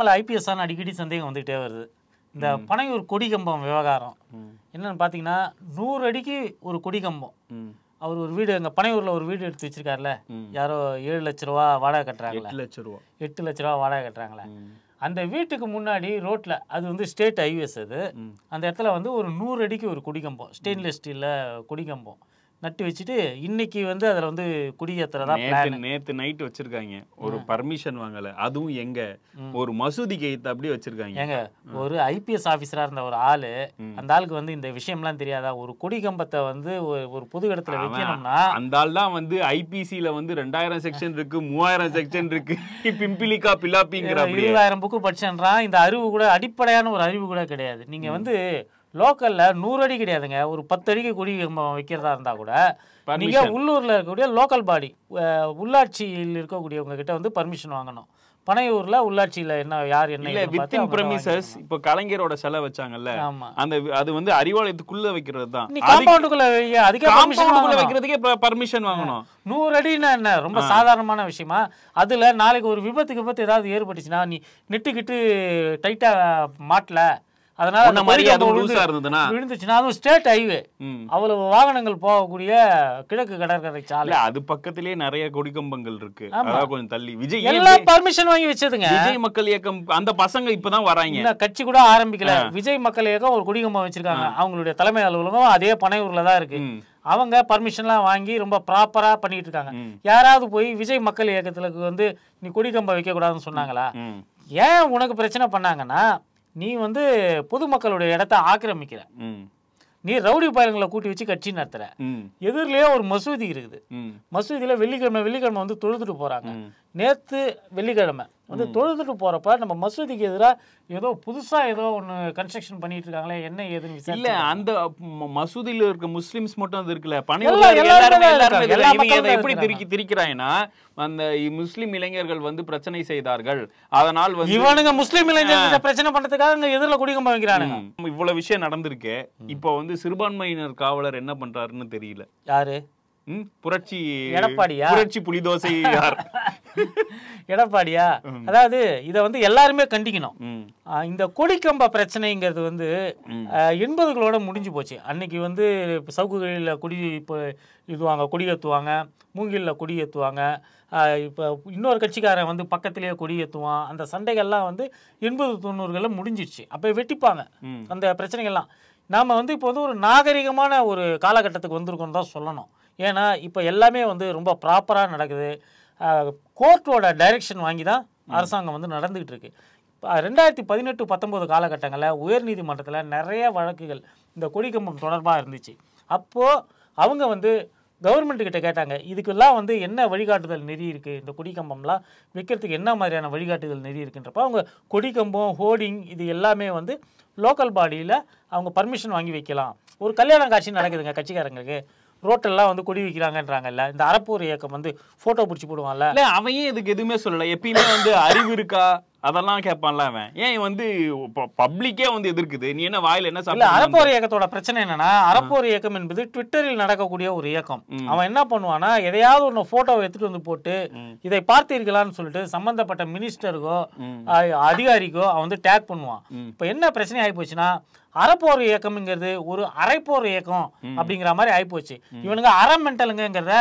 அண்ணாமலை ஐபிஎஸ்ஆன்னு அடிக்கடி சந்தேகம் வந்துகிட்டே வருது இந்த பனையூர் கொடி கம்பம் விவகாரம் என்னென்னு பார்த்தீங்கன்னா நூறு அடிக்கு ஒரு கொடி கம்பம் அவர் ஒரு வீடு எங்கள் பனையூரில் ஒரு வீடு எடுத்து வச்சிருக்காருல யாரோ ஏழு லட்ச ரூபா வாடகை கட்டுறாங்களே எட்டு லட்ச ரூபா எட்டு லட்ச ரூபா வாடகை கட்டுறாங்களே அந்த வீட்டுக்கு முன்னாடி ரோட்டில் அது வந்து ஸ்டேட் ஹைவேஸ் அது அந்த இடத்துல வந்து ஒரு நூறு அடிக்கு ஒரு குடிகம்பம் ஸ்டெயின்லெஸ் ஸ்டீலில் குடிகம்பம் நட்டு வச்சுட்டு இன்னைக்கு வந்து அதில் வந்து குடியேற்றுறதா நேற்று நைட்டு வச்சுருக்காங்க ஒரு பர்மிஷன் வாங்கலை அதுவும் எங்கே ஒரு மசூதி எய்த்து அப்படியே வச்சுருக்காங்க ஏங்க ஒரு ஐபிஎஸ் ஆஃபீஸராக இருந்த ஒரு ஆள் அந்த ஆளுக்கு வந்து இந்த விஷயம்லாம் தெரியாதா ஒரு கொடி கம்பத்தை வந்து ஒரு பொது இடத்துல வைக்கணும்னா அந்த ஆள் தான் வந்து ஐபிசியில் வந்து ரெண்டாயிரம் செக்ஷன் இருக்கு மூவாயிரம் செக்ஷன் இருக்கு பிம்பிலிக்கா பிலாப்பிங்கிற இருபதாயிரம் புக்கு படிச்சேன்றான் இந்த அறிவு கூட அடிப்படையான ஒரு அறிவு கூட கிடையாது நீங்கள் வந்து லோக்கலில் நூறு அடி கிடையாதுங்க ஒரு பத்து அடிக்கு குடி வைக்கிறதா இருந்தால் கூட நீங்கள் உள்ளூரில் இருக்கக்கூடிய லோக்கல் பாடி உள்ளாட்சியில் இருக்கக்கூடியவங்க கிட்ட வந்து பர்மிஷன் வாங்கணும் பனையூர்ல உள்ளாட்சியில என்ன யார் என்ன வித்தின் பிரமிசஸ் இப்போ கலைஞரோட செலவு வச்சாங்கல்ல அந்த அது வந்து அறிவாலயத்துக்குள்ள வைக்கிறது தான் காம்பவுண்டுக்குள்ள அதுக்கு காம்பவுண்டுக்குள்ள வைக்கிறதுக்கே பர்மிஷன் வாங்கணும் நூறு அடினா என்ன ரொம்ப சாதாரணமான விஷயமா அதுல நாளைக்கு ஒரு விபத்து விபத்து ஏதாவது ஏற்பட்டுச்சுன்னா நீ நெட்டுக்கிட்டு டைட்டா மாட்டல அதனால அந்த மாதிரி அது லூசா இருந்ததுன்னா விழுந்துச்சுன்னா அதுவும் ஸ்டேட் ஹைவே அவ்வளவு வாகனங்கள் போகக்கூடிய கிழக்கு கடற்கரை சாலை அது பக்கத்திலேயே நிறைய கொடிக்கம்பங்கள் இருக்கு அதான் கொஞ்சம் தள்ளி விஜய் எல்லாம் பர்மிஷன் வாங்கி வச்சதுங்க விஜய் மக்கள் இயக்கம் அந்த பசங்க இப்பதான் வராங்க கட்சி கூட ஆரம்பிக்கல விஜய் மக்கள் இயக்கம் ஒரு கொடிக்கம்பம் வச்சிருக்காங்க அவங்களுடைய தலைமை அலுவலகம் அதே பனையூர்ல தான் இருக்கு அவங்க பர்மிஷன்லாம் வாங்கி ரொம்ப ப்ராப்பரா பண்ணிட்டு இருக்காங்க யாராவது போய் விஜய் மக்கள் இயக்கத்துல வந்து நீ கொடி கொடிக்கம்பம் வைக்கக்கூடாதுன்னு சொன்னாங்களா ஏன் உனக்கு பிரச்சனை பண்ணாங்கன்னா நீ வந்து பொதுமக்களுடைய இடத்த ஆக்கிரமிக்கிற நீ ரவுடி பயலங்களை கூட்டி வச்சு கட்சி நடத்துற எதிரிலேயே ஒரு மசூதி இருக்குது மசூதியில வெள்ளிக்கிழமை வெள்ளிக்கிழமை வந்து தொழுதுட்டு போறாங்க நேற்று வெள்ளிக்கிழமை வந்து தொழுதுட்டு போகிறப்ப நம்ம மசூதிக்கு எதிராக ஏதோ புதுசாக ஏதோ ஒன்று கன்ஸ்ட்ரக்ஷன் பண்ணிட்டு இருக்காங்களே என்ன ஏதுன்னு இல்லை அந்த மசூதியில் இருக்க முஸ்லிம்ஸ் மட்டும் அது இருக்குல்ல பணியாளர்கள் எப்படி திருக்கி திரிக்கிறாங்கன்னா அந்த முஸ்லிம் இளைஞர்கள் வந்து பிரச்சனை செய்தார்கள் அதனால் வந்து இவனுங்க முஸ்லீம் இளைஞர்கள் பிரச்சனை பண்ணுறதுக்காக அங்கே எதிரில் குடிக்க வைக்கிறானுங்க இவ்வளவு விஷயம் நடந்திருக்கு இப்போ வந்து சிறுபான்மையினர் காவலர் என்ன பண்றாருன்னு தெரியல யாரு புரட்சி எடப்பாடியா புரட்சி புலிதோசை யார் எடப்பாடியா அதாவது இதை வந்து எல்லாருமே கண்டிக்கணும் இந்த கொடிக்கம்ப பிரச்சனைங்கிறது வந்து எண்பதுகளோட முடிஞ்சு போச்சு அன்னைக்கு வந்து சவுக்குகளில் குடி இப்போ இதுவாங்க கொடி ஏற்றுவாங்க மூங்கிலில் கொடி ஏற்றுவாங்க இப்போ இன்னொரு கட்சிக்காரன் வந்து பக்கத்திலேயே கொடி ஏற்றுவான் அந்த சண்டைகள்லாம் வந்து எண்பது தொண்ணூறுகளில் முடிஞ்சிடுச்சு அப்போ வெட்டிப்பாங்க அந்த பிரச்சனைகள்லாம் நாம் வந்து இப்போ வந்து ஒரு நாகரிகமான ஒரு காலகட்டத்துக்கு வந்திருக்கோம் தான் சொல்லணும் ஏன்னா இப்போ எல்லாமே வந்து ரொம்ப ப்ராப்பராக நடக்குது கோர்ட்டோட டைரக்ஷன் வாங்கி தான் அரசாங்கம் வந்து நடந்துகிட்டு இருக்கு ரெண்டாயிரத்தி பதினெட்டு பத்தொம்போது காலகட்டங்களில் உயர்நீதிமன்றத்தில் நிறைய வழக்குகள் இந்த கொடிக்கம்பம் தொடர்பாக இருந்துச்சு அப்போது அவங்க வந்து கவர்மெண்ட்டுக்கிட்ட கேட்டாங்க இதுக்கெல்லாம் வந்து என்ன வழிகாட்டுதல் நெறி இருக்குது இந்த கொடிக்கம்பம்லாம் விற்கிறதுக்கு என்ன மாதிரியான வழிகாட்டுதல் நெறி இருக்குன்றப்போ அவங்க கொடிக்கம்பம் ஹோர்டிங் இது எல்லாமே வந்து லோக்கல் பாடியில் அவங்க பர்மிஷன் வாங்கி வைக்கலாம் ஒரு கல்யாண காட்சி நடக்குதுங்க கட்சிக்காரங்களுக்கு ரோட்டெல்லாம் வந்து கொடி வைக்கிறாங்கன்றாங்கல்ல இந்த அறப்பூர் இயக்கம் வந்து போட்டோ பிடிச்சி போடுவான்ல இல்லை அவையே இதுக்கு எதுவுமே சொல்லல எப்பயுமே வந்து அறிவு இருக்கா அதெல்லாம் கேட்பான்ல அவன் ஏன் வந்து பப்ளிக்கே வந்து எதிர்க்குது நீ என்ன வாயில என்ன சொல்ல அறப்போர் இயக்கத்தோட பிரச்சனை என்னன்னா அறப்போர் இயக்கம் என்பது ட்விட்டரில் நடக்கக்கூடிய ஒரு இயக்கம் அவன் என்ன பண்ணுவானா எதையாவது ஒன்று போட்டோவை எடுத்துட்டு வந்து போட்டு இதை பார்த்தீர்களான்னு சொல்லிட்டு சம்பந்தப்பட்ட மினிஸ்டருக்கோ அதிகாரிக்கோ அவன் வந்து டேக் பண்ணுவான் இப்போ என்ன பிரச்சனை ஆகி போச்சுன்னா அறப்போர் இயக்கம்ங்கிறது ஒரு அரைப்போர் இயக்கம் அப்படிங்கிற மாதிரி ஆயிப்போச்சு இவனுங்க அறம் மென்டலுங்கிறத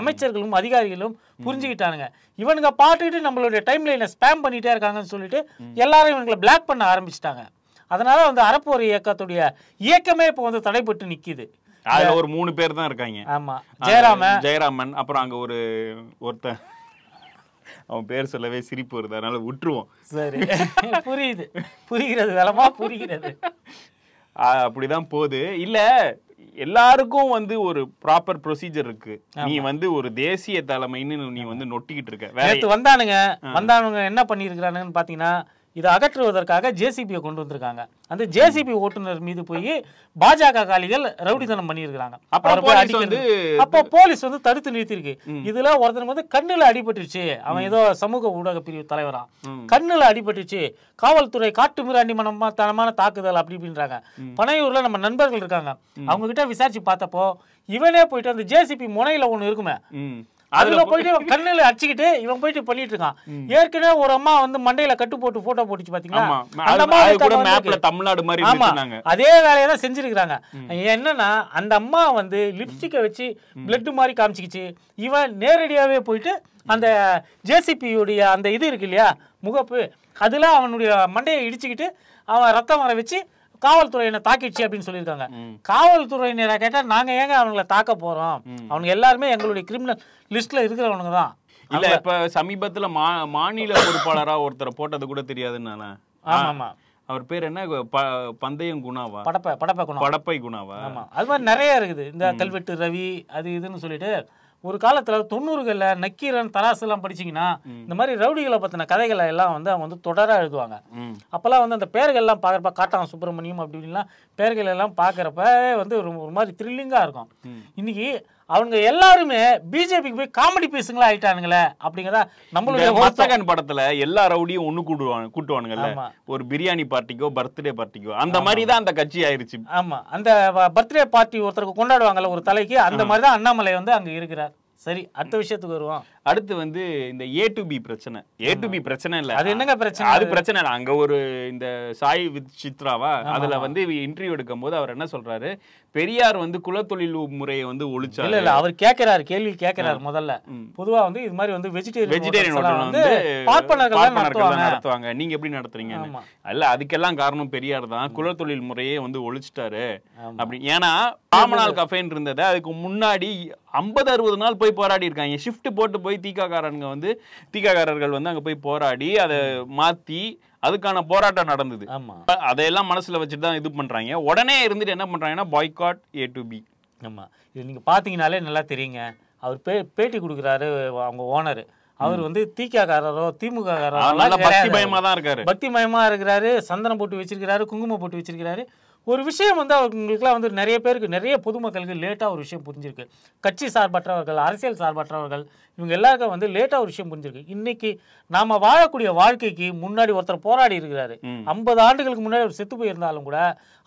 அமைச்சர்களும் அதிகாரிகளும் புரிஞ்சுக்கிட்டானுங்க இவனுங்க பாட்டுக்கிட்டு நம்மளுடைய டைம் லைனை ஸ்பேம் பண்ணிட்டே இருக்காங்கன்னு சொல்லிட்டு எல்லாரும் இவங்களை பிளாக் பண்ண ஆரம்பிச்சிட்டாங்க அதனால வந்து அறப்போர் இயக்கத்துடைய இயக்கமே இப்போ வந்து தடைப்பட்டு நிற்கிது அதுல ஒரு மூணு பேர் தான் இருக்காங்க ஆமா ஜெயராமன் ஜெயராமன் அப்புறம் அங்க ஒரு ஒருத்தன் அவன் பேர் சொல்லவே சிரிப்பு வருது அதனால விட்டுருவோம் சரி புரியுது புரிகிறது வேலைமா புரிகிறது அப்படிதான் போகுது இல்ல எல்லாருக்கும் வந்து ஒரு ப்ராப்பர் ப்ரொசீஜர் இருக்கு நீ வந்து ஒரு தேசிய தலைமைன்னு நீ வந்து நொட்டிக்கிட்டு இருக்க வந்தானுங்க வந்தானுங்க என்ன பண்ணிருக்கானுங்கன்னு பாத்தீங்கன்னா இதை அகற்றுவதற்காக ஜேசிபியை கொண்டு வந்திருக்காங்க அந்த ஜேசிபி ஓட்டுநர் மீது போய் பாஜக காலிகள் ரவுடித்தனம் பண்ணியிருக்கிறாங்க அப்போ போலீஸ் வந்து தடுத்து நிறுத்திருக்கு இதுல ஒருத்தன் வந்து கண்ணுல அடிபட்டுச்சு அவன் ஏதோ சமூக ஊடக பிரிவு தலைவரா கண்ணுல அடிபட்டுச்சு காவல்துறை காட்டு மிராண்டி தனமான தாக்குதல் அப்படி அப்படின்றாங்க பனையூர்ல நம்ம நண்பர்கள் இருக்காங்க அவங்க கிட்ட விசாரிச்சு பார்த்தப்போ இவனே போயிட்டு அந்த ஜேசிபி முனையில ஒண்ணு இருக்குமே அதுல போயிட்டு கண்ணுல அடிச்சுக்கிட்டு இவன் போயிட்டு பண்ணிட்டு இருக்கான் ஏற்கனவே ஒரு அம்மா வந்து மண்டையில கட்டு போட்டு போட்டோ போட்டுச்சு பாத்தீங்களா தமிழ்நாடு மாதிரி ஆமா அதே வேலையை தான் என்னன்னா அந்த அம்மா வந்து லிப்ஸ்டிக்கை வச்சு பிளட் மாதிரி காமிச்சிக்கிச்சு இவன் நேரடியாவே போயிட்டு அந்த ஜேசிபியுடைய அந்த இது இருக்கு இல்லையா முகப்பு அதெல்லாம் அவனுடைய மண்டையை இடிச்சுக்கிட்டு அவன் ரத்தம் வர வச்சு காவல்துறையினர் தாக்கிடுச்சு அப்படின்னு சொல்லியிருக்காங்க காவல்துறையினரை கேட்டால் நாங்கள் ஏங்க அவங்கள தாக்க போகிறோம் அவங்க எல்லாருமே எங்களுடைய கிரிமினல் லிஸ்ட்ல இருக்கிறவனுங்க தான் இல்ல இப்ப சமீபத்துல மா மாநில பொறுப்பாளரா ஒருத்தரை போட்டது கூட தெரியாதுன்னு ஆமா ஆமா அவர் பேர் என்ன பந்தயம் குணாவா படப்பை படப்பை குணா படப்பை குணாவா ஆமா அது மாதிரி நிறைய இருக்குது இந்த கல்வெட்டு ரவி அது இதுன்னு சொல்லிட்டு ஒரு காலத்தில் தொண்ணூறுகளில் நக்கீரன் தராசுலாம் படிச்சிங்கன்னா இந்த மாதிரி ரவுடிகளை பற்றின கதைகளை எல்லாம் வந்து அவங்க வந்து தொடராக எழுதுவாங்க அப்போல்லாம் வந்து அந்த பேர்கள்லாம் பார்க்குறப்ப காட்டான் சுப்பிரமணியம் அப்படின்லாம் பேர்கள் எல்லாம் பார்க்குறப்ப வந்து ஒரு மாதிரி த்ரில்லிங்காக இருக்கும் இன்றைக்கி அவங்க எல்லாருமே பிஜேபிக்கு போய் காமெடி பீஸுங்களா ஆயிட்டானுங்களே அப்படிங்கிறத நம்மளுடைய மத்தகன் படத்துல எல்லா ரவுடியும் ஒண்ணு கூட்டுவாங்க கூட்டுவானுங்கல்ல ஒரு பிரியாணி பார்ட்டிக்கோ பர்த்டே பார்ட்டிக்கோ அந்த மாதிரி தான் அந்த கட்சி ஆயிருச்சு ஆமா அந்த பர்த்டே பார்ட்டி ஒருத்தருக்கு கொண்டாடுவாங்கல்ல ஒரு தலைக்கு அந்த மாதிரி தான் அண்ணாமலை வந்து அங்க இருக்கிறார் சரி அடுத்த விஷயத்துக்கு வருவோம் அடுத்து வந்து இந்த ஏ டு பி பிரச்சனை ஏ டு பி பிரச்சனை இல்ல அது என்னங்க பிரச்சனை அது பிரச்சனை இல்லை அங்க ஒரு இந்த சாய் வித் சித்ராவா அதுல வந்து இன்டர்வியூ எடுக்கும் போது அவர் என்ன சொல்றாரு பெரியார் வந்து குலத்தொழில் முறையை வந்து ஒழிச்சார் இல்ல இல்ல அவர் கேட்கிறாரு கேள்வி கேட்கிறாரு முதல்ல பொதுவா வந்து இது மாதிரி வந்து வெஜிடேரியன் வெஜிடேரியன் வந்து பார்ப்பனர்கள் நடத்துவாங்க நீங்க எப்படி நடத்துறீங்க அல்ல அதுக்கெல்லாம் காரணம் பெரியார் தான் குலத்தொழில் முறையே வந்து ஒழிச்சிட்டாரு அப்படி ஏன்னா பாமனால் கஃபேன் இருந்ததை அதுக்கு முன்னாடி ஐம்பது அறுபது நாள் போய் போராடி இருக்காங்க ஷிஃப்ட் போட்டு போய் தீக்காக்காரங்க வந்து தீக்காக்காரர்கள் வந்து அங்கே போய் போராடி அதை மாற்றி அதுக்கான போராட்டம் நடந்தது அதையெல்லாம் மனசில் வச்சுட்டு தான் இது பண்ணுறாங்க உடனே இருந்துட்டு என்ன பண்ணுறாங்கன்னா பாய்காட் ஏ டு பி ஆமாம் இது நீங்கள் பார்த்தீங்கனாலே நல்லா தெரியுங்க அவர் பே பேட்டி கொடுக்குறாரு அவங்க ஓனர் அவர் வந்து திகாக்காரரோ திமுககாரோ பக்தி பயமா தான் இருக்காரு பக்தி பயமா இருக்கிறாரு சந்தனம் போட்டு வச்சிருக்கிறாரு குங்குமம் போட்டு வச்சிருக்கிறாரு ஒரு விஷயம் வந்து அவங்களுக்குலாம் வந்து நிறைய பேருக்கு நிறைய பொதுமக்களுக்கு லேட்டாக ஒரு விஷயம் புரிஞ்சிருக்கு கட்சி சார்பற்றவர்கள் அரசியல் சார்பற்றவர்கள் இவங்க எல்லாருக்கும் வந்து லேட்டாக ஒரு விஷயம் புரிஞ்சிருக்கு இன்னைக்கு நாம் வாழக்கூடிய வாழ்க்கைக்கு முன்னாடி ஒருத்தர் போராடி இருக்கிறாரு ஐம்பது ஆண்டுகளுக்கு முன்னாடி அவர் செத்து போயிருந்தாலும் கூட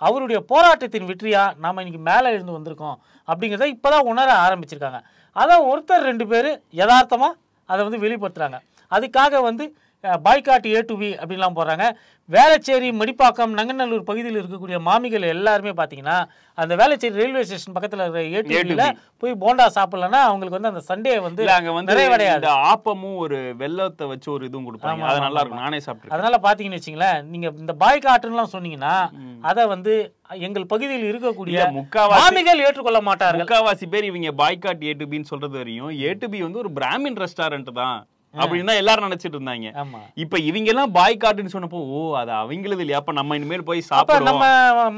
அவருடைய போராட்டத்தின் வெற்றியாக நாம் இன்னைக்கு மேலே இருந்து வந்திருக்கோம் அப்படிங்கிறத இப்போ தான் உணர ஆரம்பிச்சிருக்காங்க அதான் ஒருத்தர் ரெண்டு பேர் யதார்த்தமாக அதை வந்து வெளிப்படுத்துகிறாங்க அதுக்காக வந்து பாய்காட் ஏ டு வி அப்படின்லாம் போடுறாங்க வேளச்சேரி மடிப்பாக்கம் நங்கநல்லூர் பகுதியில் இருக்கக்கூடிய மாமிகள் எல்லாருமே பார்த்தீங்கன்னா அந்த வேளச்சேரி ரயில்வே ஸ்டேஷன் பக்கத்தில் இருக்கிற ஏ டு போய் போண்டா சாப்பிடலன்னா அவங்களுக்கு வந்து அந்த சண்டே வந்து அங்கே வந்து நிறைவடையாது ஆப்பமும் ஒரு வெள்ளத்தை வச்சு ஒரு இதுவும் கொடுப்பாங்க அது நல்லா இருக்கும் நானே சாப்பிட்டு அதனால பார்த்தீங்கன்னு வச்சிங்களேன் நீங்கள் இந்த பாய்காட்டுன்னுலாம் சொன்னீங்கன்னா அதை வந்து எங்கள் பகுதியில் இருக்கக்கூடிய முக்காவாசிகள் ஏற்றுக்கொள்ள மாட்டார் முக்காவாசி பேர் இவங்க பாய்காட் ஏ டு பின்னு சொல்றது வரையும் ஏ டு பி வந்து ஒரு பிராமின் ரெஸ்டாரண்ட் தான் அப்படின்னு தான் எல்லாரும் நினைச்சிட்டு இருந்தாங்க இப்ப இவங்க எல்லாம் பாய் காட்டுன்னு சொன்னப்போ ஓ அது அவங்களது இல்லையா அப்ப நம்ம இனிமேல் போய் சாப்பிட நம்ம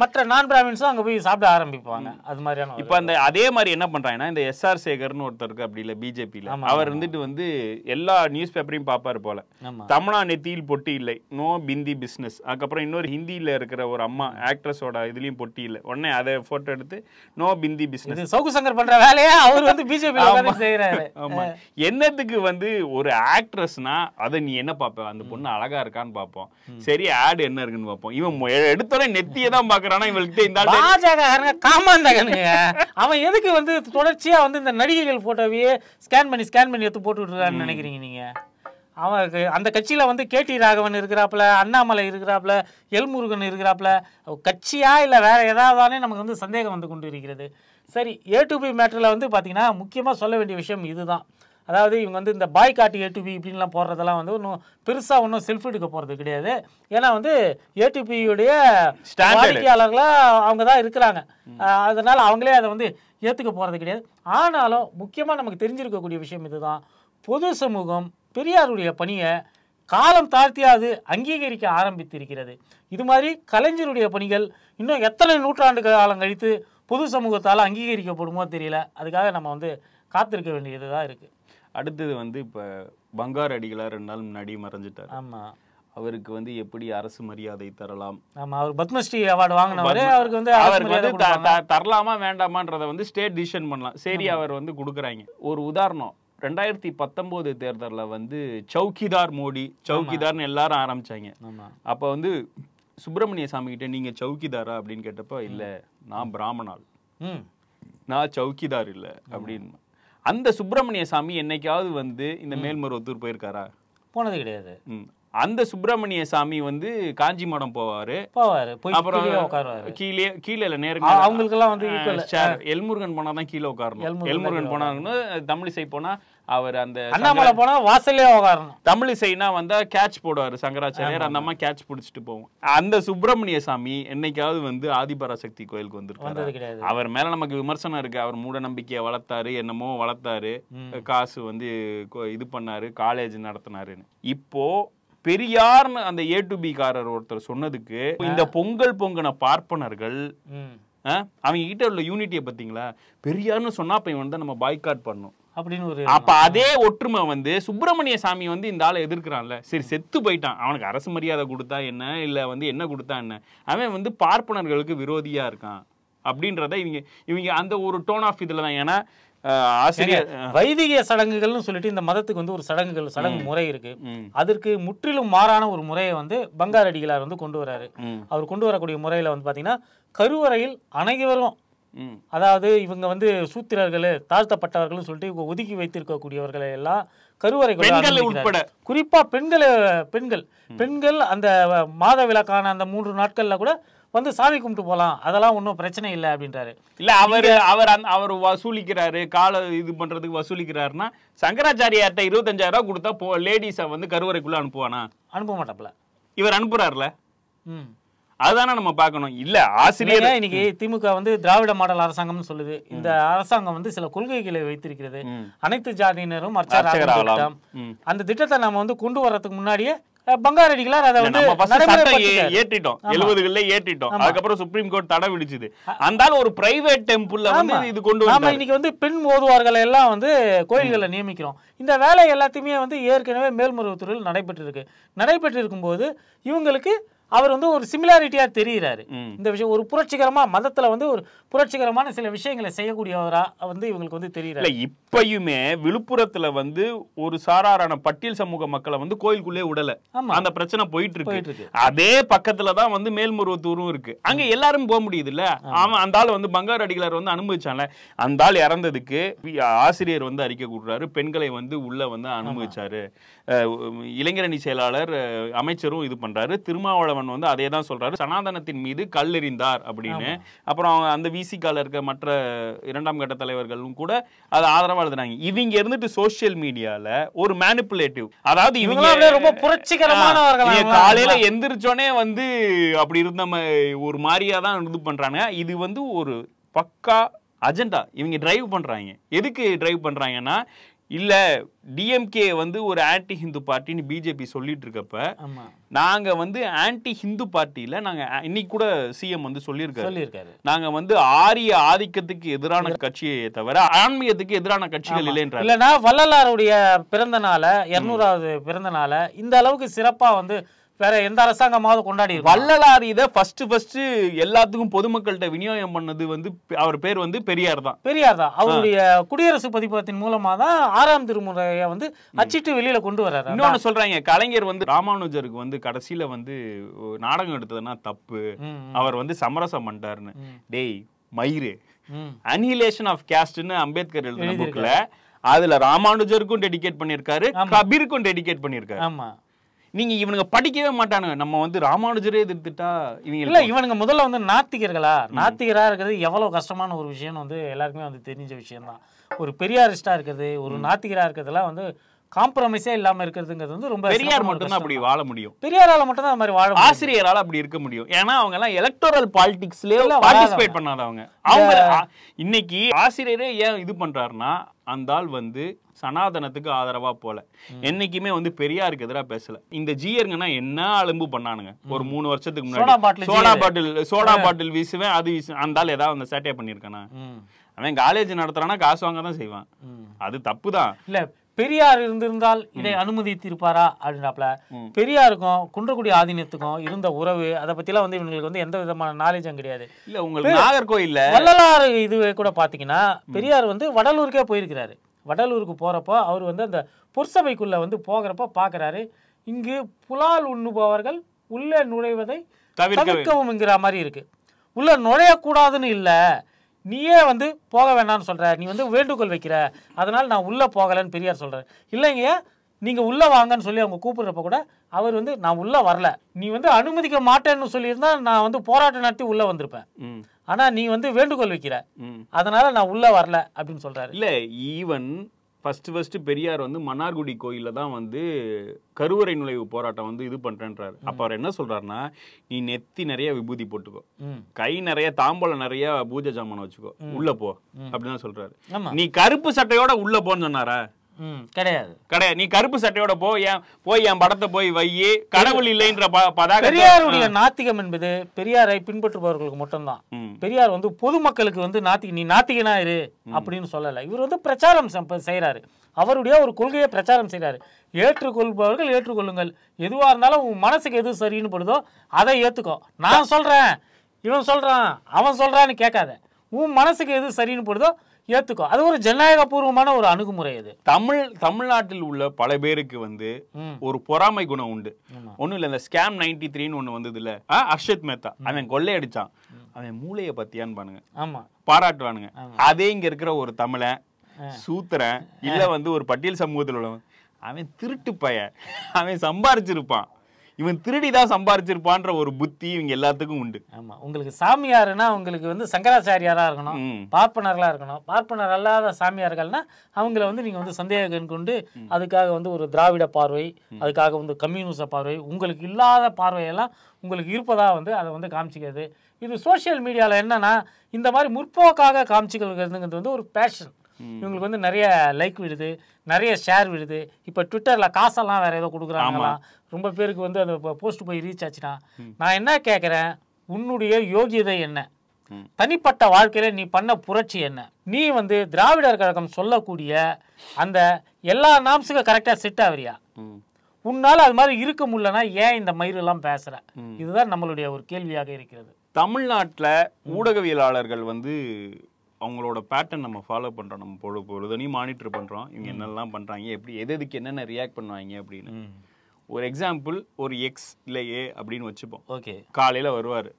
மற்ற நான் பிராமின்ஸும் அங்க போய் சாப்பிட ஆரம்பிப்பாங்க அது மாதிரியான இப்ப அந்த அதே மாதிரி என்ன பண்றாங்கன்னா இந்த எஸ்ஆர் சேகர்னு ஒருத்தருக்கு அப்படி இல்ல பிஜேபியில அவர் இருந்துட்டு வந்து எல்லா நியூஸ் பேப்பரையும் பாப்பாரு போல தமிழா நெத்தியில் பொட்டி இல்லை நோ பிந்தி பிஸ்னஸ் அதுக்கப்புறம் இன்னொரு ஹிந்தியில இருக்கிற ஒரு அம்மா ஆக்ட்ரஸோட இதுலயும் பொட்டி இல்லை உடனே அதை போட்டோ எடுத்து நோ பிந்தி பிஸ்னஸ் சவுக்கு சங்கர் பண்ற வேலையா அவர் வந்து பிஜேபி என்னத்துக்கு வந்து ஒரு ஆக்ட்ரஸ்னா அதை நீ என்ன பார்ப்ப அந்த பொண்ணு அழகா இருக்கான்னு பார்ப்போம் சரி ஆடு என்ன இருக்குன்னு பார்ப்போம் இவன் எடுத்தோட நெத்தியை தான் பாக்குறானா இவள்கிட்ட இந்த பாஜக காமாந்தாங்க அவன் எதுக்கு வந்து தொடர்ச்சியா வந்து இந்த நடிகைகள் போட்டோவையே ஸ்கேன் பண்ணி ஸ்கேன் பண்ணி எடுத்து போட்டு விட்டுறான்னு நினைக்கிறீங்க நீங்க அவருக்கு அந்த கட்சியில் வந்து கே டி ராகவன் இருக்கிறாப்புல அண்ணாமலை இருக்கிறாப்புல எல்முருகன் இருக்கிறாப்புல கட்சியா இல்லை வேற ஏதாவதானே நமக்கு வந்து சந்தேகம் வந்து கொண்டு இருக்கிறது சரி ஏ டு பி மேட்டரில் வந்து பார்த்தீங்கன்னா முக்கியமாக சொல்ல வேண்டிய விஷயம் இதுதான் அதாவது இவங்க வந்து இந்த பாய் காட்டு ஏடிபி இப்படின்லாம் போடுறதெல்லாம் வந்து ஒன்றும் பெருசாக ஒன்றும் செல்ஃப் எடுக்க போகிறது கிடையாது ஏன்னா வந்து ஏடிபியுடைய வாடிக்கையாளர்களாக அவங்க தான் இருக்கிறாங்க அதனால் அவங்களே அதை வந்து ஏற்றுக்க போகிறது கிடையாது ஆனாலும் முக்கியமாக நமக்கு தெரிஞ்சிருக்கக்கூடிய விஷயம் இதுதான் பொது சமூகம் பெரியாருடைய பணியை காலம் தாழ்த்தி அது அங்கீகரிக்க ஆரம்பித்திருக்கிறது இது மாதிரி கலைஞருடைய பணிகள் இன்னும் எத்தனை நூற்றாண்டு காலம் கழித்து பொது சமூகத்தால் அங்கீகரிக்கப்படுமோ தெரியல அதுக்காக நம்ம வந்து காத்திருக்க வேண்டியது தான் இருக்குது அடுத்தது வந்து இப்போ பங்கார் அடிகளார் ரெண்டு நாள் முன்னாடி மறைஞ்சிட்டார் ஆமா அவருக்கு வந்து எப்படி அரசு மரியாதை தரலாம் ஆமா அவர் பத்மஸ்ரீ அவார்டு வாங்கினவர் அவருக்கு வந்து அவருக்கு வந்து தரலாமா வேண்டாமான்றத வந்து ஸ்டேட் டிசிஷன் பண்ணலாம் சரி அவர் வந்து கொடுக்குறாங்க ஒரு உதாரணம் ரெண்டாயிரத்தி பத்தொம்போது தேர்தலில் வந்து சௌக்கிதார் மோடி சௌக்கிதார்னு எல்லாரும் ஆரம்பிச்சாங்க அப்போ வந்து சுப்பிரமணிய சாமி கிட்ட நீங்கள் சௌக்கிதாரா அப்படின்னு கேட்டப்போ இல்லை நான் பிராமணால் நான் சௌக்கிதார் இல்லை அப்படின்னு அந்த சுப்பிரமணிய சாமி என்னைக்காவது வந்து இந்த மேல்மருவத்தூர் போயிருக்காரா போனது கிடையாது அந்த சுப்பிரமணிய சாமி வந்து காஞ்சி மடம் போவாரு போவாரு அப்புறம் கீழே கீழே இல்ல நேரம் அவங்களுக்கு எல்லாம் வந்து எல்முருகன் போனா தான் கீழே உட்காரணும் எல்முருகன் போனாங்கன்னு தமிழிசை போனா அவர் அந்த அண்ணாமலை போனா வாசல்லே உட்காரணும் தமிழிசைனா வந்தா கேட்ச் போடுவாரு சங்கராச்சாரியர் அந்த அம்மா கேட்ச் பிடிச்சிட்டு போவோம் அந்த சுப்பிரமணிய சாமி என்னைக்காவது வந்து ஆதிபராசக்தி கோயிலுக்கு வந்திருக்காரு அவர் மேல நமக்கு விமர்சனம் இருக்கு அவர் மூட நம்பிக்கையை வளர்த்தாரு என்னமோ வளர்த்தாரு காசு வந்து இது பண்ணாரு காலேஜ் நடத்தினாருன்னு இப்போ பெரியார்னு அந்த ஏ டு பி காரர் ஒருத்தர் சொன்னதுக்கு இந்த பொங்கல் பொங்கன பார்ப்பனர்கள் அவங்க கிட்ட உள்ள யூனிட்டியை பார்த்தீங்களா பெரியார்னு சொன்னா அப்ப இவன் தான் நம்ம பாய்காட் பண்ணும் அப்ப அதே ஒற்றுமை வந்து சுப்பிரமணிய சாமி வந்து இந்த ஆளை எதிர்க்கிறான்ல சரி செத்து போயிட்டான் அவனுக்கு அரசு மரியாதை கொடுத்தா என்ன இல்ல வந்து என்ன கொடுத்தா என்ன அவன் வந்து பார்ப்பனர்களுக்கு விரோதியா இருக்கான் அப்படின்றத இவங்க இவங்க அந்த ஒரு டோன் ஆஃப் இதுல தான் ஏன்னா ஆசிரியர் வைதிக சடங்குகள்னு சொல்லிட்டு இந்த மதத்துக்கு வந்து ஒரு சடங்குகள் சடங்கு முறை இருக்கு அதற்கு முற்றிலும் மாறான ஒரு முறையை வந்து பங்காரடிகளார் வந்து கொண்டு வர்றாரு அவர் கொண்டு வரக்கூடிய முறையில வந்து பாத்தீங்கன்னா கருவறையில் அனைவரும் அதாவது இவங்க வந்து சூத்திரர்கள் தாழ்த்தப்பட்டவர்கள் சொல்லிட்டு ஒதுக்கி வைத்திருக்கக்கூடியவர்களை எல்லாம் கருவறை உட்பட குறிப்பா பெண்களை பெண்கள் பெண்கள் அந்த மாத விளக்கான அந்த மூன்று நாட்கள்ல கூட வந்து சாமி கும்பிட்டு போகலாம் அதெல்லாம் ஒன்றும் பிரச்சனை இல்லை அப்படின்றாரு இல்லை அவர் அவர் அந் அவர் வசூலிக்கிறாரு கால இது பண்ணுறதுக்கு வசூலிக்கிறாருன்னா சங்கராச்சாரியார்கிட்ட இருபத்தஞ்சாயிரம் ரூபா கொடுத்தா போ லேடிஸை வந்து கருவறைக்குள்ளே அனுப்புவானா அனுப்ப மாட்டாப்ல இவர் அனுப்புறாருல ம் அதுதானே நம்ம பார்க்கணும் இல்ல ஆசிரியர் இன்னைக்கு திமுக வந்து திராவிட மாடல் அரசாங்கம்னு சொல்லுது இந்த அரசாங்கம் வந்து சில கொள்கைகளை வைத்திருக்கிறது அனைத்து ஜாதியினரும் அந்த திட்டத்தை நம்ம வந்து கொண்டு வர்றதுக்கு முன்னாடியே பங்காரெடிகளார் அதை வந்து ஏற்றிட்டோம் எழுபதுகளில் ஏற்றிட்டோம் அதுக்கப்புறம் சுப்ரீம் கோர்ட் தடை விடுச்சுது அந்த ஒரு பிரைவேட் டெம்பிள்ல வந்து இது கொண்டு நாம இன்னைக்கு வந்து பெண் ஓதுவார்கள் எல்லாம் வந்து கோயில்களில் நியமிக்கிறோம் இந்த வேலை எல்லாத்தையுமே வந்து ஏற்கனவே மேல்முருகத்துறையில் நடைபெற்றிருக்கு நடைபெற்றிருக்கும் போது இவங்களுக்கு அவர் வந்து ஒரு சிமிலாரிட்டியா தெரிகிறாரு இந்த விஷயம் ஒரு புரட்சிகரமா மதத்தில் வந்து ஒரு புரட்சிகரமான சில விஷயங்களை செய்யக்கூடியவராக வந்து இவங்களுக்கு வந்து தெரியல இப்பயுமே விழுப்புரத்தில் வந்து ஒரு சாராரான பட்டியல் சமூக மக்களை வந்து கோயிலுக்குள்ளே விடல அந்த பிரச்சனை போயிட்டு இருக்கு அதே பக்கத்துல தான் வந்து மேல்மருவத்தூரும் இருக்கு அங்க எல்லாரும் போக முடியுது இல்ல அவன் அந்த ஆள் வந்து பங்காரு அடிகளார் வந்து அனுபவிச்சான்ல அந்த ஆள் இறந்ததுக்கு ஆசிரியர் வந்து அறிக்கை கூடுறாரு பெண்களை வந்து உள்ள வந்து அனுபவிச்சாரு இளைஞரணி செயலாளர் அமைச்சரும் இது பண்றாரு திருமாவளவன் வந்து அதே தான் சொல்றாரு சனாதனத்தின் மீது கல்லெறிந்தார் அப்படின்னு அப்புறம் அவங்க அந்த விசிக்கால இருக்க மற்ற இரண்டாம் கட்ட தலைவர்களும் கூட அது ஆதரவா எழுதுனாங்க இவங்க இருந்துட்டு சோசியல் மீடியால ஒரு மேனிப்புலேட்டிவ் அதாவது இவங்க ரொம்ப புரட்சிகரமானவர்கள் காலையில எந்திரிச்சோடனே வந்து அப்படி இருந்த ஒரு மாதிரியா தான் இது பண்றாங்க இது வந்து ஒரு பக்கா அஜெண்டா இவங்க டிரைவ் பண்றாங்க எதுக்கு டிரைவ் பண்றாங்கன்னா இல்லை டிஎம்கே வந்து ஒரு ஆன்டி ஹிந்து பார்ட்டின்னு பிஜேபி சொல்லிட்டு இருக்கப்ப நாங்கள் வந்து ஆன்டி ஹிந்து பார்ட்டியில் நாங்கள் இன்னைக்கு கூட சிஎம் வந்து சொல்லியிருக்காரு நாங்கள் வந்து ஆரிய ஆதிக்கத்துக்கு எதிரான கட்சியை தவிர ஆன்மீகத்துக்கு எதிரான கட்சிகள் இல்லைன்றார் இல்லைன்னா வள்ளலாருடைய பிறந்த நாளை இரநூறாவது பிறந்த நாளை இந்த அளவுக்கு சிறப்பாக வந்து வேற எந்த அரசாங்கமாவது கொண்டாடி வள்ளலார் இதை ஃபர்ஸ்ட் ஃபர்ஸ்ட் எல்லாத்துக்கும் பொதுமக்கள்கிட்ட விநியோகம் பண்ணது வந்து அவர் பேர் வந்து பெரியார் தான் பெரியார் தான் அவருடைய குடியரசு பதிப்பகத்தின் மூலமா தான் ஆறாம் திருமுறைய வந்து அச்சிட்டு வெளியில கொண்டு வர்றாரு இன்னொன்னு சொல்றாங்க கலைஞர் வந்து ராமானுஜருக்கு வந்து கடைசியில வந்து நாடகம் எடுத்ததுன்னா தப்பு அவர் வந்து சமரசம் பண்ணிட்டாருன்னு டேய் மயிறு அனிலேஷன் ஆஃப் கேஸ்ட்னு அம்பேத்கர் எழுதின புக்ல அதுல ராமானுஜருக்கும் டெடிகேட் பண்ணிருக்காரு கபீருக்கும் டெடிகேட் பண்ணிருக்காரு ஆமா நீங்க இவனுங்க படிக்கவே மாட்டானுங்க நம்ம வந்து ராமானுஜரே எதிர்த்துட்டா இவங்க இல்ல இவனுங்க முதல்ல வந்து நாத்திகர்களா நாத்திகரா இருக்கிறது எவ்வளவு கஷ்டமான ஒரு விஷயம்னு வந்து எல்லாருக்குமே வந்து தெரிஞ்ச விஷயம்தான் ஒரு பெரியாரிஸ்டா இருக்கிறது ஒரு நாத்திகரா இருக்கிறதுலாம் வந்து காம்ப்ரமைஸே இல்லாம இருக்கிறதுங்கிறது வந்து ரொம்ப பெரியார் மட்டும் தான் அப்படி வாழ முடியும் பெரியாரால மட்டும் தான் மாதிரி வாழ ஆசிரியரால அப்படி இருக்க முடியும் ஏன்னா அவங்க எல்லாம் எலக்டோரல் பாலிடிக்ஸ்லயே பார்ட்டிசிபேட் பண்ணாதவங்க அவங்க இன்னைக்கு ஆசிரியரே ஏன் இது பண்றாருன்னா அந்த ஆள் வந்து சனாதனத்துக்கு ஆதரவா போல என்னைக்குமே வந்து பெரியாருக்கு எதிராக பேசல இந்த ஜியருங்கன்னா என்ன அலும்பு பண்ணானுங்க ஒரு மூணு வருஷத்துக்கு முன்னாடி சோடா பாட்டில் சோடா பாட்டில் வீசுவேன் அது வீசு அந்த ஆள் ஏதாவது அந்த சேட்டையை பண்ணியிருக்கானா அவன் காலேஜ் நடத்துறானா காசு வாங்க தான் செய்வான் அது தப்பு தான் இல்ல பெரியார் இருந்திருந்தால் இதை அனுமதித்திருப்பாரா அப்படின்னாப்ல பெரியாருக்கும் குன்றக்குடி ஆதீனத்துக்கும் இருந்த உறவு அதை பத்திலாம் வந்து இவங்களுக்கு வந்து எந்த விதமான நாலேஜும் கிடையாது இல்ல உங்களுக்கு நாகர்கோயில் வள்ளலாறு இதுவே கூட பாத்தீங்கன்னா பெரியார் வந்து வடலூருக்கே போயிருக்கிறாரு வடலூருக்கு போறப்போ அவர் வந்து அந்த பொற்சபைக்குள்ள வந்து போகிறப்போ பாக்குறாரு இங்கு புலால் உண்ணுபவர்கள் உள்ளே நுழைவதை தவிர்க்கவும் மாதிரி இருக்கு உள்ள நுழையக்கூடாதுன்னு இல்லை நீயே வந்து போக வேண்டாம்னு சொல்கிற நீ வந்து வேண்டுகோள் வைக்கிற அதனால் நான் உள்ளே போகலைன்னு பெரியார் சொல்கிறார் இல்லைங்க நீங்கள் உள்ளே வாங்கன்னு சொல்லி அவங்க கூப்பிட்றப்ப கூட அவர் வந்து நான் உள்ளே வரல நீ வந்து அனுமதிக்க மாட்டேன்னு சொல்லியிருந்தால் நான் வந்து போராட்டம் நடத்தி உள்ளே வந்திருப்பேன் ஆனால் நீ வந்து வேண்டுகோள் வைக்கிற அதனால் நான் உள்ளே வரல அப்படின்னு சொல்கிறாரு இல்லை ஈவன் ஃபஸ்ட்டு ஃபஸ்ட்டு பெரியார் வந்து மன்னார்குடி கோயிலில் தான் வந்து கருவறை நுழைவு போராட்டம் வந்து இது பண்ணுறேன்றாரு அப்போ அவர் என்ன சொல்கிறாருன்னா நீ நெத்தி நிறைய விபூதி போட்டுக்கோ கை நிறைய தாம்பலம் நிறைய பூஜை ஜாமான் வச்சுக்கோ உள்ளே போ அப்படின்னு தான் சொல்கிறாரு நீ கருப்பு சட்டையோட உள்ளே போன்னு சொன்னாரா கிடையாது கிடையாது நீ கருப்பு சட்டையோட போய் போய் என் படத்தை போய் வை கடவுள் இல்லைன்ற பதாக பெரியாருடைய நாத்திகம் என்பது பெரியாரை பின்பற்றுபவர்களுக்கு மட்டும்தான் பெரியார் வந்து பொதுமக்களுக்கு வந்து நாத்திக நீ நாத்திகனா இரு அப்படின்னு சொல்லலை இவர் வந்து பிரச்சாரம் செய்யறாரு அவருடைய ஒரு கொள்கையை பிரச்சாரம் செய்கிறாரு ஏற்றுக்கொள்பவர்கள் ஏற்றுக்கொள்ளுங்கள் எதுவாக இருந்தாலும் உன் மனசுக்கு எது சரின்னு படுதோ அதை ஏற்றுக்கோ நான் சொல்கிறேன் இவன் சொல்கிறான் அவன் சொல்கிறான்னு கேட்காத உன் மனசுக்கு எது சரின்னு படுதோ ஏத்துக்கும் அது ஒரு ஜனநாயக பூர்வமான ஒரு அணுகுமுறை அது தமிழ் தமிழ்நாட்டில் உள்ள பல பேருக்கு வந்து ஒரு பொறாமை குணம் உண்டு ஒண்ணும் இல்ல இந்த ஸ்கேம் நைன்டி த்ரீன்னு ஒண்ணு வந்தது இல்ல அர்ஷத் மேத்தா அவன் கொள்ளையடிச்சான் அவன் மூளையை பத்தியான்னு பானுங்க ஆமா பாராட்டுவானுங்க அதே இங்க இருக்கிற ஒரு தமிழன் சூத்திரன் இல்ல வந்து ஒரு பட்டியல் சமூகத்தில் உள்ளவன் அவன் திருட்டு பைய அவன் சம்பாரிச்சிருப்பான் இவன் திருடி தான் சம்பாரிச்சிருப்பான்ற ஒரு புத்தி இவங்க எல்லாத்துக்கும் உண்டு ஆமா உங்களுக்கு சாமியாருன்னா உங்களுக்கு வந்து சங்கராச்சாரியாரா இருக்கணும் பார்ப்பனர்களா இருக்கணும் பார்ப்பனர் அல்லாத சாமியார்கள்னா அவங்கள வந்து நீங்க வந்து சந்தேகம் கொண்டு அதுக்காக வந்து ஒரு திராவிட பார்வை அதுக்காக வந்து கம்யூனிச பார்வை உங்களுக்கு இல்லாத பார்வையெல்லாம் உங்களுக்கு இருப்பதாக வந்து அதை வந்து காமிச்சிக்கிறது இது சோஷியல் மீடியாவில் என்னன்னா இந்த மாதிரி முற்போக்காக காமிச்சிக்கிறதுங்கிறது வந்து ஒரு பேஷன் இவங்களுக்கு வந்து நிறைய லைக் விடுது நிறைய ஷேர் விடுது இப்போ ட்விட்டரில் காசெல்லாம் வேறு ஏதோ கொடுக்குறாங்களா ரொம்ப பேருக்கு வந்து அந்த போஸ்ட் போய் ரீச் ஆச்சுன்னா நான் என்ன கேட்குறேன் உன்னுடைய யோகியதை என்ன தனிப்பட்ட வாழ்க்கையில் நீ பண்ண புரட்சி என்ன நீ வந்து திராவிடர் கழகம் சொல்லக்கூடிய அந்த எல்லா நாம்ஸுக்கும் கரெக்டாக செட் ஆகுறியா உன்னால் அது மாதிரி இருக்க முடியலன்னா ஏன் இந்த மயிரெல்லாம் பேசுகிற இதுதான் நம்மளுடைய ஒரு கேள்வியாக இருக்கிறது தமிழ்நாட்டில் ஊடகவியலாளர்கள் வந்து அவங்களோட பேட்டர்ன் நம்ம ஃபாலோ பண்ணுறோம் நம்ம பொழுது பொழுதுனையும் மானிட்டர் பண்ணுறோம் இவங்க என்னெல்லாம் பண்ணுறாங்க எப்படி எது எதுக்கு என்னென்ன ரியாக்ட் பண்ணுவாங்க அப்படின்னு ஒரு எக்ஸாம்பிள் ஒரு எக்ஸ் இல்லை ஏ அப்படின்னு வச்சுப்போம் ஓகே காலையில் வருவார்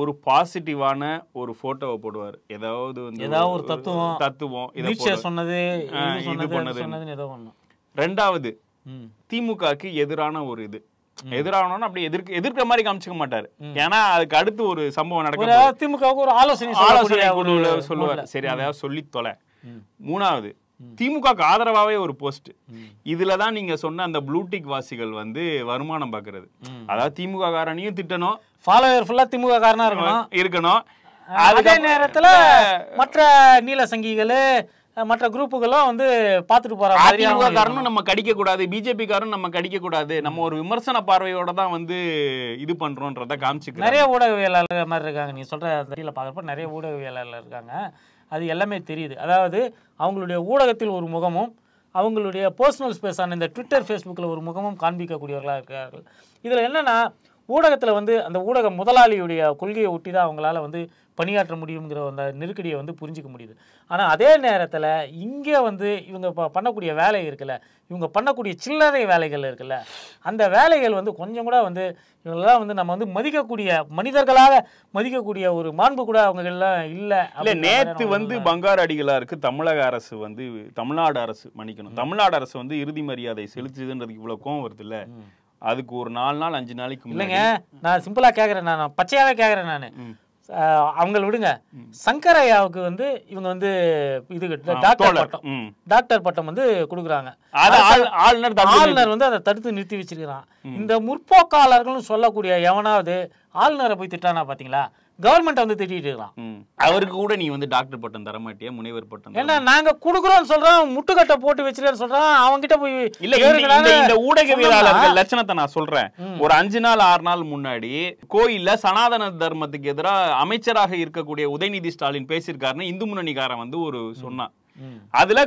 ஒரு பாசிட்டிவான ஒரு போட்டோவை போடுவார் ஏதாவது வந்து ஏதாவது ஒரு தத்துவம் தத்துவம் இதை சொன்னது இது பண்ணது ரெண்டாவது திமுகக்கு எதிரான ஒரு இது எதிராகணும்னு அப்படி எதிர்க்க எதிர்க்கிற மாதிரி காமிச்சுக்க மாட்டாரு ஏன்னா அதுக்கு அடுத்து ஒரு சம்பவம் நடக்கும் திமுகவுக்கு ஒரு ஆலோசனை சொல்லுவார் சரி அதாவது சொல்லி தொலை மூணாவது திமுகக்கு ஆதரவாவே ஒரு போஸ்ட் இதுல தான் நீங்க சொன்ன அந்த ப்ளூடிக் வாசிகள் வந்து வருமானம் பாக்குறது அதாவது திமுக காரனையும் திட்டணும் ஃபாலோவர் ஃபுல்லா திமுக காரனா இருக்கணும் இருக்கணும் அதே நேரத்துல மற்ற நீல சங்கிகள் மற்ற குரூப்புகளும் வந்து பார்த்துட்டு போறாங்க காரணம் நம்ம கடிக்க கூடாது காரணம் நம்ம கடிக்க கூடாது நம்ம ஒரு விமர்சன பார்வையோட தான் வந்து இது பண்றோம்ன்றத காமிச்சு நிறைய ஊடகவியலாளர் மாதிரி இருக்காங்க நீ சொல்ற தெரியல பார்க்குறப்ப நிறைய ஊடகவியலாளர் இருக்காங்க அது எல்லாமே தெரியுது அதாவது அவங்களுடைய ஊடகத்தில் ஒரு முகமும் அவங்களுடைய பர்சனல் ஸ்பேஸான இந்த ட்விட்டர் ஃபேஸ்புக்கில் ஒரு முகமும் காண்பிக்கக்கூடியவர்களாக இருக்கிறார்கள் இதில் என்னென்னா ஊடகத்தில் வந்து அந்த ஊடக முதலாளியுடைய கொள்கையை ஒட்டி தான் அவங்களால வந்து பணியாற்ற முடியுங்கிற அந்த நெருக்கடியை வந்து புரிஞ்சிக்க முடியுது ஆனால் அதே நேரத்தில் இங்கே வந்து இவங்க இப்போ பண்ணக்கூடிய வேலை இருக்குல்ல இவங்க பண்ணக்கூடிய சில்லறை வேலைகள் இருக்குல்ல அந்த வேலைகள் வந்து கொஞ்சம் கூட வந்து இவங்களெல்லாம் வந்து நம்ம வந்து மதிக்கக்கூடிய மனிதர்களாக மதிக்கக்கூடிய ஒரு மாண்பு கூட அவங்களெல்லாம் இல்லை இல்லை நேற்று வந்து பங்கார் அடிகளாருக்கு தமிழக அரசு வந்து தமிழ்நாடு அரசு மன்னிக்கணும் தமிழ்நாடு அரசு வந்து இறுதி மரியாதை செலுத்துதுன்றதுக்கு இவ்வளோ கோவம் வருது இல்லை அதுக்கு ஒரு நாலு நாள் அஞ்சு நாளைக்கு இல்லைங்க நான் சிம்பிளாக கேட்குறேன் நான் பச்சையாகவே கேட்குறேன் நான் அவங்கள விடுங்க சங்கரையாவுக்கு வந்து இவங்க வந்து இது டாக்டர் பட்டம் டாக்டர் பட்டம் வந்து கொடுக்குறாங்க ஆளுநர் வந்து அதை தடுத்து நிறுத்தி வச்சிருக்கிறான் இந்த முற்போக்காளர்கள் சொல்லக்கூடிய எவனாவது ஆளுநரை போய் திட்டானா பாத்தீங்களா கவர்மெண்ட் வந்து திட்டிட்டு இருக்கலாம் அவருக்கு கூட நீ வந்து டாக்டர் பட்டம் தர மாட்டியா முனைவர் பட்டம் ஏன்னா நாங்க குடுக்குறோம் சொல்றோம் முட்டுக்கட்டை போட்டு வச்சிருக்க சொல்றோம் அவங்க கிட்ட போய் இல்ல இந்த ஊடகவியலாளர்கள் லட்சணத்தை நான் சொல்றேன் ஒரு அஞ்சு நாள் ஆறு நாள் முன்னாடி கோயில்ல சனாதன தர்மத்துக்கு எதிராக அமைச்சராக இருக்கக்கூடிய உதயநிதி ஸ்டாலின் பேசியிருக்காருன்னு இந்து முன்னணிக்காரன் வந்து ஒரு சொன்னான் அதுல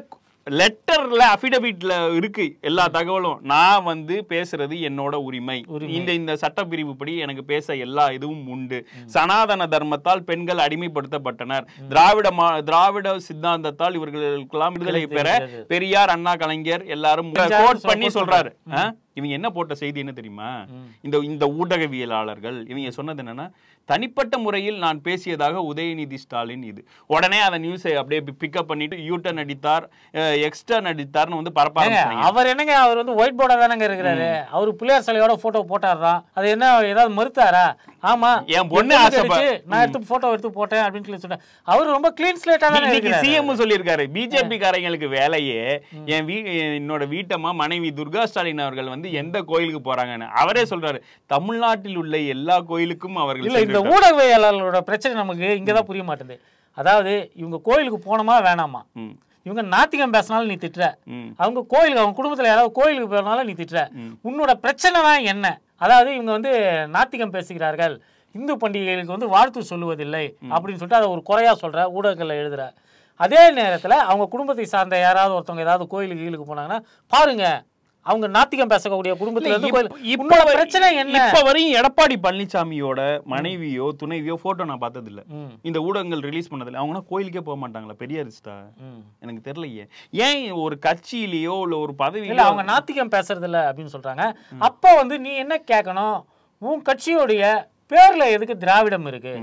லெட்டர்ல அபிடவிட்ல இருக்கு எல்லா தகவலும் நான் வந்து பேசுறது என்னோட உரிமை இந்த இந்த சட்ட பிரிவு படி எனக்கு பேச எல்லா இதுவும் உண்டு சனாதன தர்மத்தால் பெண்கள் அடிமைப்படுத்தப்பட்டனர் திராவிட திராவிட சித்தாந்தத்தால் இவர்களுக்கெல்லாம் விடுதலை பெற பெரியார் அண்ணா கலைஞர் எல்லாரும் பண்ணி சொல்றாரு இவங்க என்ன போட்ட செய்தி என்ன தெரியுமா இந்த இந்த ஊடகவியலாளர்கள் இவங்க சொன்னது என்னன்னா தனிப்பட்ட முறையில் நான் பேசியதாக உதயநிதி ஸ்டாலின் இது உடனே அதை நியூஸை அப்படியே பிக்கப் பண்ணிட்டு யூட்டன் அடித்தார் எக்ஸ்டர்ன் அடித்தார்னு வந்து பரப்பாங்க அவர் என்னங்க அவர் வந்து ஒயிட் போர்டா தானங்க இருக்கிறாரு அவர் பிள்ளையார் சிலையோட போட்டோ போட்டாரா அது என்ன ஏதாவது மறுத்தாரா ஆமா என் பொண்ணு நான் எடுத்து போட்டோ எடுத்து போட்டேன் அப்படின்னு சொல்லி சொன்னேன் அவர் ரொம்ப கிளீன் ஸ்லேட்டா தான் சிஎம் சொல்லியிருக்காரு பிஜேபி காரங்களுக்கு வேலையே என் வீ என்னோட வீட்டம்மா மனைவி துர்கா ஸ்டாலின் அவர்கள் வந்து வந்து எந்த கோயிலுக்கு போறாங்கன்னு அவரே சொல்றாரு தமிழ்நாட்டில் உள்ள எல்லா கோயிலுக்கும் அவர்கள் இல்ல இந்த ஊடகவியலாளர்களோட பிரச்சனை நமக்கு இங்கதான் புரிய மாட்டேங்குது அதாவது இவங்க கோயிலுக்கு போனோமா வேணாமா இவங்க நாத்திகம் பேசினாலும் நீ திட்டுற அவங்க கோயிலுக்கு அவங்க குடும்பத்துல யாராவது கோயிலுக்கு போனாலும் நீ திட்டுற உன்னோட பிரச்சனை தான் என்ன அதாவது இவங்க வந்து நாத்திகம் பேசுகிறார்கள் இந்து பண்டிகைகளுக்கு வந்து வாழ்த்து சொல்லுவதில்லை அப்படின்னு சொல்லிட்டு அதை ஒரு குறையா சொல்ற ஊடகங்களில் எழுதுற அதே நேரத்தில் அவங்க குடும்பத்தை சார்ந்த யாராவது ஒருத்தவங்க ஏதாவது கோயிலுக்கு கீழுக்கு போனாங்கன்னா பாருங்க அவங்க நாத்திகம் பேசக்கூடிய குடும்பத்துல இருந்து பிரச்சனை என்ன இப்ப வரையும் எடப்பாடி பழனிசாமியோட மனைவியோ துணைவியோ போட்டோ நான் பார்த்தது இல்ல இந்த ஊடகங்கள் ரிலீஸ் பண்ணதில்ல அவங்க கோயிலுக்கே போக மாட்டாங்களா பெரிய அரிஸ்டா எனக்கு தெரியலையே ஏன் ஒரு கட்சியிலயோ இல்ல ஒரு இல்ல அவங்க நாத்திகம் பேசுறது இல்ல அப்படின்னு சொல்றாங்க அப்போ வந்து நீ என்ன கேட்கணும் உன் கட்சியோடைய பேர்ல எதுக்கு திராவிடம் இருக்கு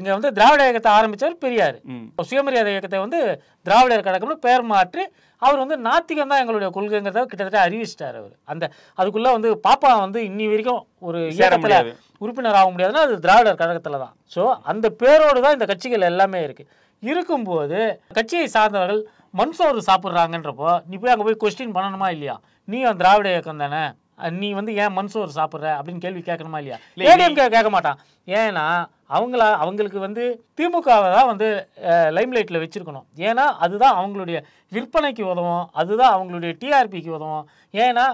இங்கே வந்து திராவிட இயக்கத்தை ஆரம்பித்தவர் பெரியார் இப்போ சுயமரியாதை இயக்கத்தை வந்து திராவிடர் கழகம்னு பெயர் மாற்றி அவர் வந்து நாத்திகம் தான் எங்களுடைய கொள்கைங்கிறத கிட்டத்தட்ட அறிவிச்சிட்டார் அவர் அந்த அதுக்குள்ளே வந்து பாப்பா வந்து இன்னி வரைக்கும் ஒரு இயக்கத்தில் உறுப்பினர் ஆக முடியாதுன்னா அது திராவிடர் கழகத்தில் தான் ஸோ அந்த பேரோடு தான் இந்த கட்சிகள் எல்லாமே இருக்குது இருக்கும்போது கட்சியை சார்ந்தவர்கள் மண் சோறு சாப்பிட்றாங்கன்றப்போ நீ போய் அங்கே போய் கொஸ்டின் பண்ணணுமா இல்லையா நீ அந்த திராவிட இயக்கம் தானே நீ வந்து ஏன் மண் சோறு சாப்பிட்ற அப்படின்னு கேள்வி கேட்கணுமா இல்லையா கேட்க மாட்டான் ஏன்னா அவங்களா அவங்களுக்கு வந்து திமுகவை தான் வந்து லைம்லைட்டில் வச்சுருக்கணும் ஏன்னா அதுதான் அவங்களுடைய விற்பனைக்கு உதவும் அதுதான் அவங்களுடைய டிஆர்பிக்கு உதவும் ஏன்னா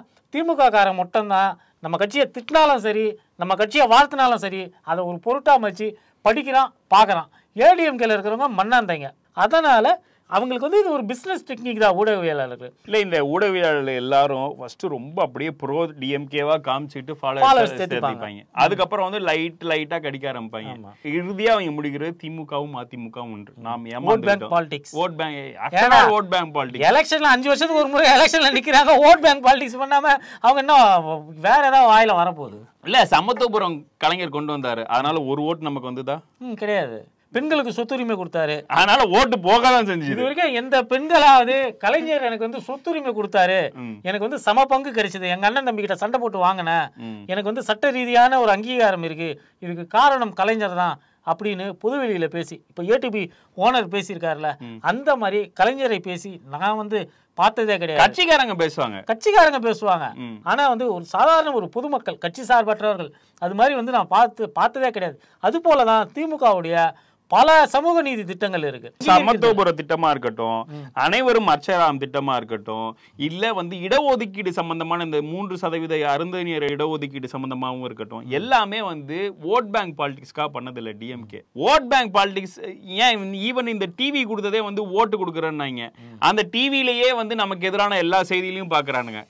காரம் மட்டும்தான் நம்ம கட்சியை திட்டினாலும் சரி நம்ம கட்சியை வாழ்த்தினாலும் சரி அதை ஒரு பொருட்டாக மச்சு படிக்கிறான் பார்க்குறான் ஏடிஎம்கேல இருக்கிறவங்க மண்ணாந்தைங்க அதனால் அவங்களுக்கு வந்து இது ஒரு பிஸ்னஸ் டெக்னிக் தான் ஊடகவியலாளர்கள் இல்லை இந்த ஊடகவியலாளர்கள் எல்லாரும் ஃபர்ஸ்ட் ரொம்ப அப்படியே ப்ரோ டிஎம்கேவா காமிச்சிட்டு ஃபாலோவர்ஸ் சேர்த்துப்பாங்க அதுக்கப்புறம் வந்து லைட் லைட்டாக கடிக்க ஆரம்பிப்பாங்க இறுதியாக அவங்க முடிக்கிறது திமுகவும் அதிமுகவும் ஒன்று நாம் vote bank politics vote bank vote bank politics எலெக்ஷன்ல அஞ்சு வருஷத்துக்கு ஒரு முறை எலெக்ஷன்ல நிற்கிறாங்க ஓட் பேங்க் பாலிடிக்ஸ் பண்ணாமல் அவங்க இன்னும் வேற ஏதாவது வாயில வரப்போகுது இல்லை சமத்துவபுரம் கலைஞர் கொண்டு வந்தாரு அதனால ஒரு ஓட் நமக்கு வந்துதா கிடையாது பெண்களுக்கு சொத்துரிமை கொடுத்தாரு அதனால ஓட்டு போகதான் செஞ்சு இது வரைக்கும் எந்த பெண்களாவது கலைஞர் எனக்கு வந்து சொத்துரிமை கொடுத்தாரு எனக்கு வந்து சம பங்கு கிடைச்சது எங்க அண்ணன் தம்பி கிட்ட சண்டை போட்டு வாங்கினேன் எனக்கு வந்து சட்ட ரீதியான ஒரு அங்கீகாரம் இருக்கு இதுக்கு காரணம் கலைஞர் தான் அப்படின்னு புதுவெளியில பேசி இப்போ ஏடிபி ஓனர் பேசியிருக்காருல அந்த மாதிரி கலைஞரை பேசி நான் வந்து பார்த்ததே கிடையாது கட்சிக்காரங்க பேசுவாங்க கட்சிக்காரங்க பேசுவாங்க ஆனா வந்து ஒரு சாதாரண ஒரு பொதுமக்கள் கட்சி சார்பற்றவர்கள் அது மாதிரி வந்து நான் பார்த்து பார்த்ததே கிடையாது அது போல தான் திமுகவுடைய பல சமூக நீதி திட்டங்கள் இருக்கு சமத்துவபுர திட்டமா இருக்கட்டும் அனைவரும் அச்சராம் திட்டமா இருக்கட்டும் இல்ல வந்து இடஒதுக்கீடு சம்பந்தமான இந்த மூன்று சதவீத அருந்தனியர் இடஒதுக்கீடு சம்பந்தமாகவும் இருக்கட்டும் எல்லாமே வந்து ஓட் பேங்க் பாலிடிக்ஸ்க்காக பண்ணது இல்லை டிஎம்கே ஓட் பேங்க் பாலிடிக்ஸ் ஏன் ஈவன் இந்த டிவி கொடுத்ததே வந்து ஓட்டு கொடுக்குறேன்னு அந்த டிவிலேயே வந்து நமக்கு எதிரான எல்லா செய்திலையும் பாக்குறானுங்க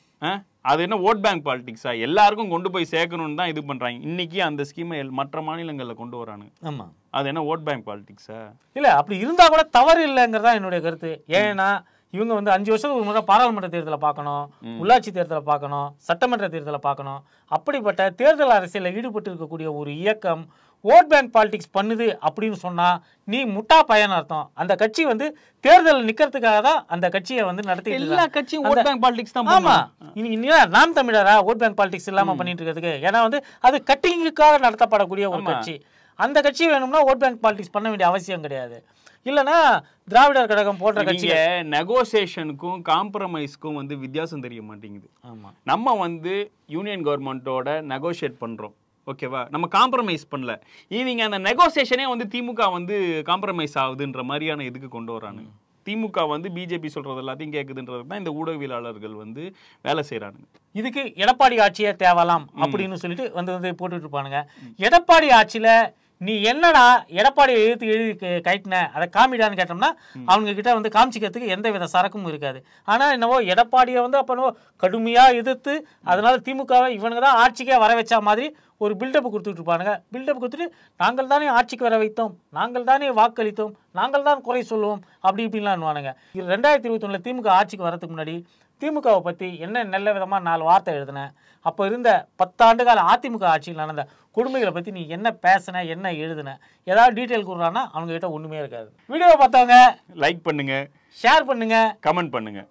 அது என்ன ஓட் பேங்க் பாலிடிக்ஸா எல்லாருக்கும் கொண்டு போய் சேர்க்கணும்னு தான் இது பண்றாங்க இன்னைக்கு அந்த ஸ்கீமை மற்ற மாநிலங்களில் கொண்டு வரானுங்க ஆமா அது என்ன ஓட் பேங்க் பாலிடிக்ஸா இல்லை அப்படி இருந்தால் கூட தவறு இல்லைங்கிறதா என்னுடைய கருத்து ஏன்னா இவங்க வந்து அஞ்சு வருஷத்துக்கு ஒரு முறை பாராளுமன்ற தேர்தலை பார்க்கணும் உள்ளாட்சி தேர்தலை பார்க்கணும் சட்டமன்ற தேர்தலை பார்க்கணும் அப்படிப்பட்ட தேர்தல் அரசியலில் ஈடுபட்டு இருக்கக்கூடிய ஒரு இயக்கம் ஓட் பேங்க் பாலிடிக்ஸ் பண்ணுது அப்படின்னு சொன்னால் நீ முட்டா பயன் அர்த்தம் அந்த கட்சி வந்து தேர்தல் நிற்கிறதுக்காக தான் அந்த கட்சியை வந்து நடத்தி எல்லா கட்சியும் ஓட் பேங்க் பாலிடிக்ஸ் தான் ஆமாம் நாம் தமிழரா ஓட் பேங்க் பாலிடிக்ஸ் இல்லாமல் பண்ணிட்டு இருக்கிறதுக்கு ஏன்னா வந்து அது கட்டிங்குக்காக நடத்தப்படக்கூடிய ஒரு கட்சி அந்த கட்சி வேணும்னா ஓட் பேங்க் பாலிடிக்ஸ் பண்ண வேண்டிய அவசியம் கிடையாது இல்லைன்னா திராவிடர் கழகம் போன்ற கட்சி நெகோசியேஷனுக்கும் காம்ப்ரமைஸ்க்கும் வந்து வித்தியாசம் தெரிய மாட்டேங்குது நம்ம வந்து யூனியன் கவர்மெண்ட்டோட நெகோசியேட் பண்ணுறோம் ஓகேவா நம்ம காம்ப்ரமைஸ் பண்ணல இவங்க அந்த நெகோசியேஷனே வந்து திமுக வந்து காம்ப்ரமைஸ் ஆகுதுன்ற மாதிரியான இதுக்கு கொண்டு வரானுங்க திமுக வந்து பிஜேபி சொல்கிறது எல்லாத்தையும் கேட்குதுன்றது தான் இந்த ஊடகவியலாளர்கள் வந்து வேலை செய்கிறானுங்க இதுக்கு எடப்பாடி ஆட்சியே தேவலாம் அப்படின்னு சொல்லிட்டு வந்து வந்து போட்டுட்டு இருப்பானுங்க எடப்பாடி ஆட்சியில் நீ என்னடா எடப்பாடியை எழுத்து எழுதி கட்டின அதை காமிடான்னு கேட்டோம்னா அவங்க கிட்ட வந்து காமிச்சிக்கிறதுக்கு எந்த வித சரக்கும் இருக்காது ஆனால் என்னவோ எடப்பாடியை வந்து அப்போ என்னவோ கடுமையாக எதிர்த்து அதனால திமுகவை இவனுங்க தான் ஆட்சிக்கே வர வச்சா மாதிரி ஒரு பில்டப் கொடுத்துட்டு இருப்பானுங்க பில்டப் கொடுத்துட்டு நாங்கள் தானே ஆட்சிக்கு வர வைத்தோம் நாங்கள் தானே வாக்களித்தோம் நாங்கள் தான் குறை சொல்லுவோம் அப்படி இப்படின்லாம் இது ரெண்டாயிரத்தி இருபத்தி திமுக ஆட்சிக்கு வரதுக்கு முன்னாடி திமுகவை பற்றி என்ன நல்ல விதமாக நாலு வார்த்தை எழுதினேன் அப்போ இருந்த பத்தாண்டு கால அதிமுக ஆட்சியில் நடந்த கொடுமைகளை பற்றி நீ என்ன பேசின என்ன எழுதுன ஏதாவது டீட்டெயில் கொடுறான்னா அவங்ககிட்ட ஒன்றுமே இருக்காது வீடியோவை பார்த்தவங்க லைக் பண்ணுங்கள் ஷேர் பண்ணுங்கள் கமெண்ட் பண்ணுங்கள்